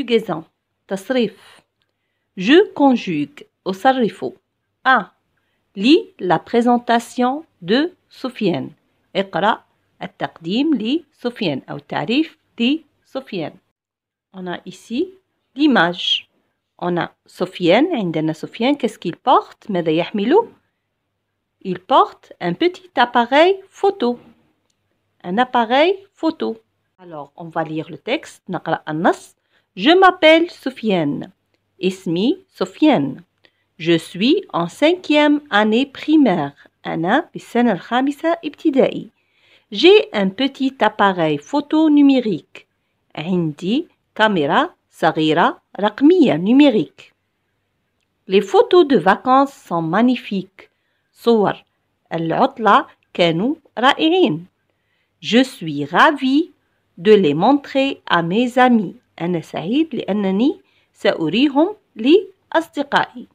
conjugaison تصريف Je conjugue أصرف Ah, Lis la présentation de Sofiane. اقرأ التقديم لسفيان أو التعريف لسفيان On a ici l'image On a Sofiane. عندنا سفيان qu'est-ce qu'il porte ماذا يحمله Il porte un petit appareil photo un appareil photo Alors on va lire le texte نقرأ النص je m'appelle Sofiane. Ismi Sofiane. Je suis en cinquième année primaire. J'ai un petit appareil photo numérique. caméra numérique. Les photos de vacances sont magnifiques. al ra'in. Je suis ravie de les montrer à mes amis. أنا سعيد لأنني سأريهم لأصدقائي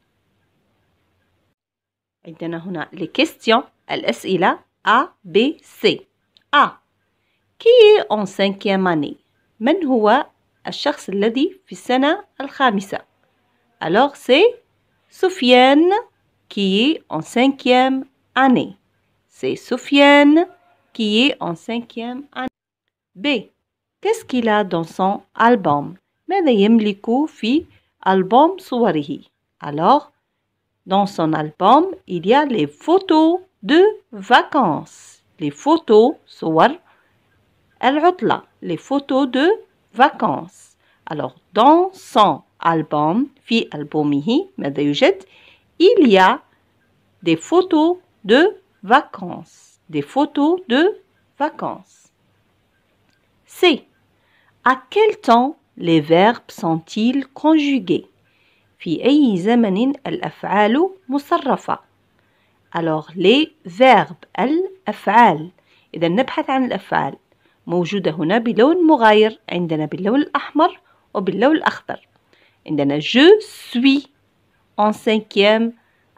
عندنا هنا لكيستيون الأسئلة A, B, C A كي اون سانكيام اني من هو الشخص الذي في السنة الخامسة ألوغ سي سوفيان كي اون سانكيام اني سي سوفيان كي اون سانكيام اني B qu'est-ce qu'il a dans son album ماذا يملك في album صوره Alors, dans son album, il y a les photos de vacances. Les photos, صور العطلة, les photos de vacances. Alors, dans son album, في ألبومه, ماذا يوجد Il y a des photos de vacances. Des photos de vacances. C'est À quel temps les verbes sont-ils conjugués في أي زمن الأفعال مصرفة Alors les verbes الأفعال إذا نبحث عن الأفعال موجودة هنا بلون مغاير عندنا باللون الأحمر وباللون الأخضر عندنا je suis en cinquième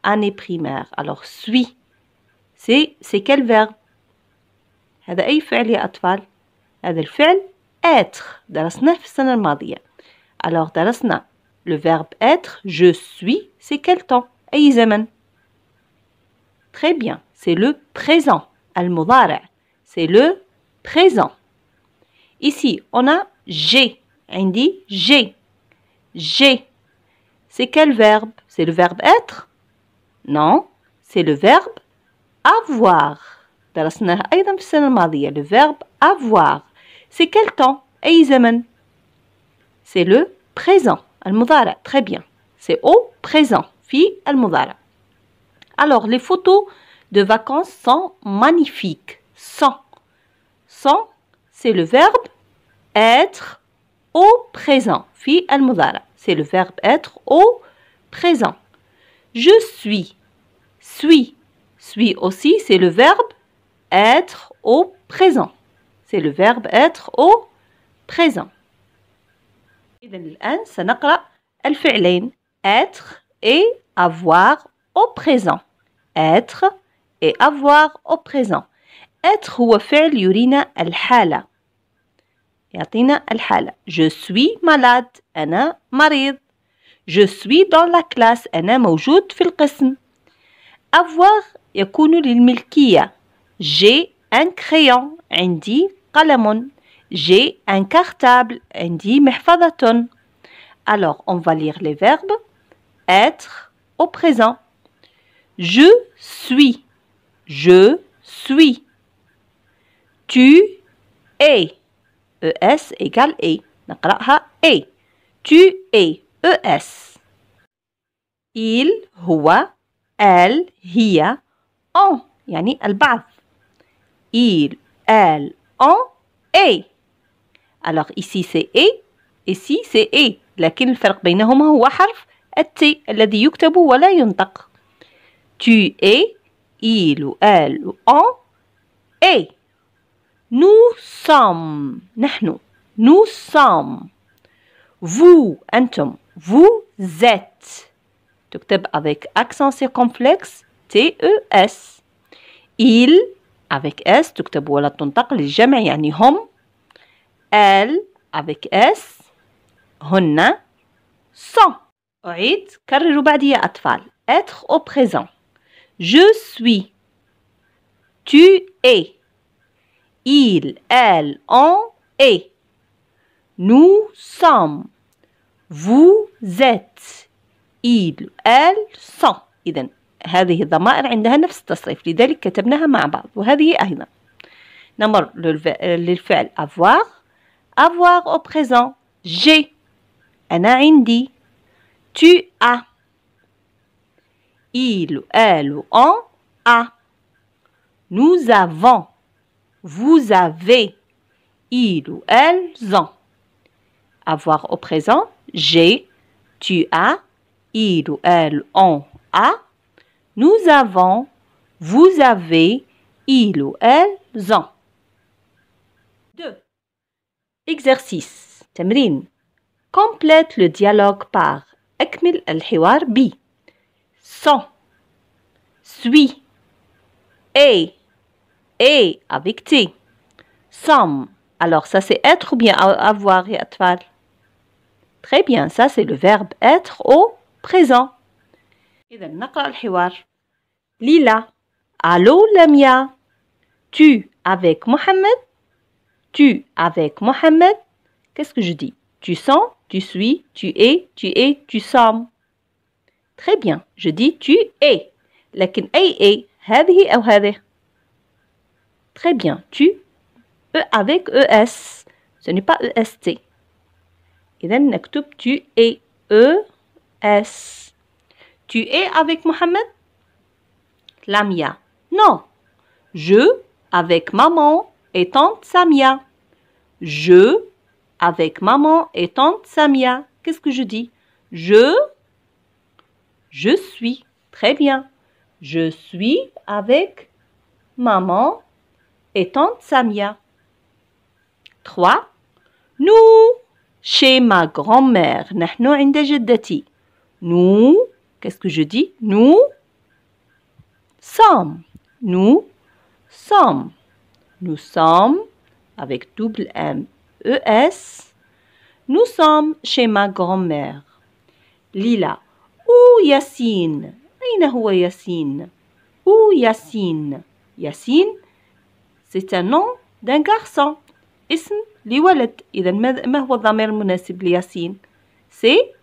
année primaire alors suis c'est c'est quel verbe هذا أي فعل يا أطفال هذا الفعل être alors le verbe être je suis c'est quel temps Très bien, c'est le présent. al c'est le présent. Ici, on a j'ai. On hein, dit j'ai. C'est quel verbe C'est le verbe être Non, c'est le verbe avoir. Le verbe avoir. C'est quel temps C'est le présent. al très bien. C'est au présent. Fi al Alors, les photos de vacances sont magnifiques. Sans. Sans, c'est le verbe être au présent. Fi al C'est le verbe être au présent. Je suis. Suis. Suis aussi, c'est le verbe être au présent c'est le verbe être au présent. Être et avoir au présent. Être et avoir au présent. Être هو فعل يعطينا Je suis malade. أنا Je suis dans la classe. أنا موجود في القسم. Avoir يكون J'ai un crayon. عندي j'ai un cartable عندي محفظة alors on va lire les verbes être au présent je suis je suis tu es es égale e e tu es es il هو elle هي on yani البعض il elle en A alors ici c'est A ici c'est A لكن الفرق بينهما هو حرف التي الذي يكتب ولا ينطق tu es il ou elle ou on est nous sommes نحن nous sommes vous أنتم vous êtes تكتب avec accent circonflexe T E S il avec S تكتب ولا تنطق للجمع يعني هم ال avec S هن sont أعيد كرروا بعدي يا أطفال être au présent je suis tu es il elle on est nous sommes vous êtes il elle sont إذن هذه الضمائر عندها نفس التصريف لذلك كتبناها مع بعض وهذه أيضا نمر للفعل avoir avoir au présent j'ai أنا عندي tu as il elle on a nous avons vous avez il ou elles ont avoir au présent j'ai tu as il ou elle ont a Nous avons, vous avez, il ou elle, ont. 2. Exercice. تمرين. Complète le dialogue par أكمل الحوار ب. Sans. Suis. Et. Et avec T. Somme. Alors ça c'est être ou bien avoir et être. Très bien, ça c'est le verbe être au présent. Lila. Allô, Lamia. Tu avec Mohamed Tu avec Mohamed Qu'est-ce que je dis Tu sens, tu suis, tu es, tu es, tu sommes. Très bien, je dis tu es. لكن أي هذه ou Très bien, tu E avec ES ce n'est pas EST Et then, tu es E S Tu es avec Mohamed la mia. Non. Je avec maman et tante Samia. Je avec maman et tante Samia. Qu'est-ce que je dis Je Je suis. Très bien. Je suis avec maman et tante Samia. 3. Nous chez ma grand-mère. Nous, qu'est-ce que je dis Nous sommes. Nous sommes. Nous sommes avec double M E S. Nous sommes chez ma grand-mère. Lila. Où Yassine? Aïna huwa Yassine? Où Yassine? Yassine, c'est un nom d'un garçon. اسم لولد إذا ما هو الضمير المناسب لياسين C'est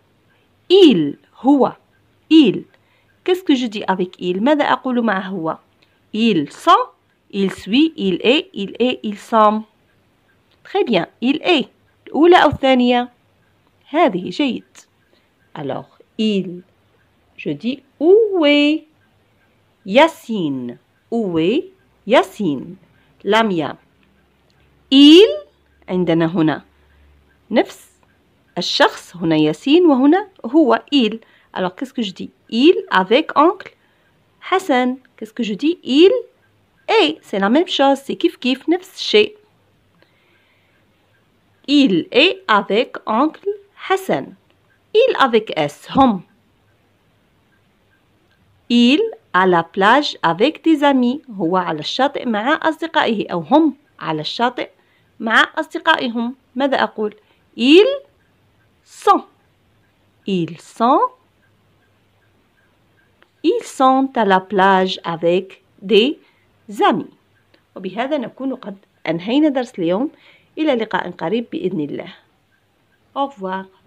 il, هو il. Qu'est-ce que je dis avec il ماذا أقول مع هو Il sont, il suit, il est, il est, il semble Très bien, il est الأولى أو الثانية هذه جيد Alors, il Je dis où est Yassine Où est Yassine لميا il عندنا هنا نفس الشخص هنا ياسين وهنا هو il Alors qu'est-ce que je dis il avec oncle Hassan. Qu'est-ce que je dis Il et c'est la même chose, c'est kif kif nefs che. Il est avec oncle Hassan. Il avec S, hom. Il à la plage avec des amis. هو على الشاطئ مع أصدقائه أو هم على الشاطئ مع أصدقائهم. ماذا أقول؟ Ils sont. Ils sont Ils sont à la plage avec des amis وبهذا نكون قد أنهينا درس اليوم إلى لقاء قريب بإذن الله Au revoir